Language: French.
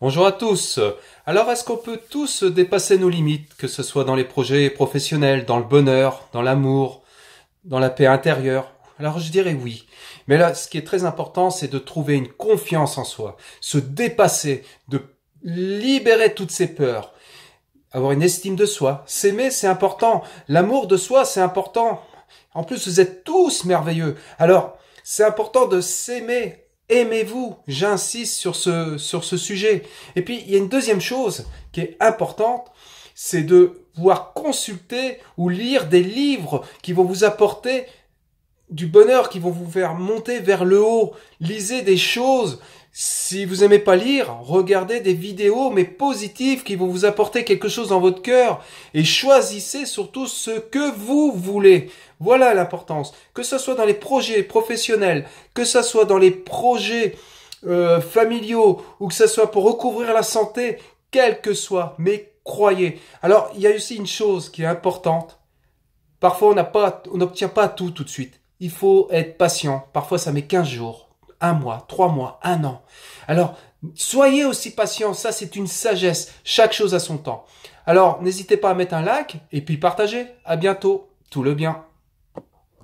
Bonjour à tous. Alors est-ce qu'on peut tous dépasser nos limites, que ce soit dans les projets professionnels, dans le bonheur, dans l'amour, dans la paix intérieure Alors je dirais oui. Mais là, ce qui est très important, c'est de trouver une confiance en soi, se dépasser, de libérer toutes ses peurs, avoir une estime de soi. S'aimer, c'est important. L'amour de soi, c'est important. En plus, vous êtes tous merveilleux. Alors, c'est important de s'aimer aimez-vous. J'insiste sur ce, sur ce sujet. Et puis, il y a une deuxième chose qui est importante, c'est de pouvoir consulter ou lire des livres qui vont vous apporter du bonheur, qui vont vous faire monter vers le haut. Lisez des choses si vous aimez pas lire, regardez des vidéos mais positives qui vont vous apporter quelque chose dans votre cœur et choisissez surtout ce que vous voulez. Voilà l'importance. Que ce soit dans les projets professionnels, que ce soit dans les projets euh, familiaux ou que ce soit pour recouvrir la santé, quel que soit, mais croyez. Alors, il y a aussi une chose qui est importante. Parfois, on n'obtient pas tout tout de suite. Il faut être patient. Parfois, ça met 15 jours un mois, trois mois, un an. Alors, soyez aussi patient, ça c'est une sagesse, chaque chose a son temps. Alors, n'hésitez pas à mettre un like et puis partagez. À bientôt, tout le bien.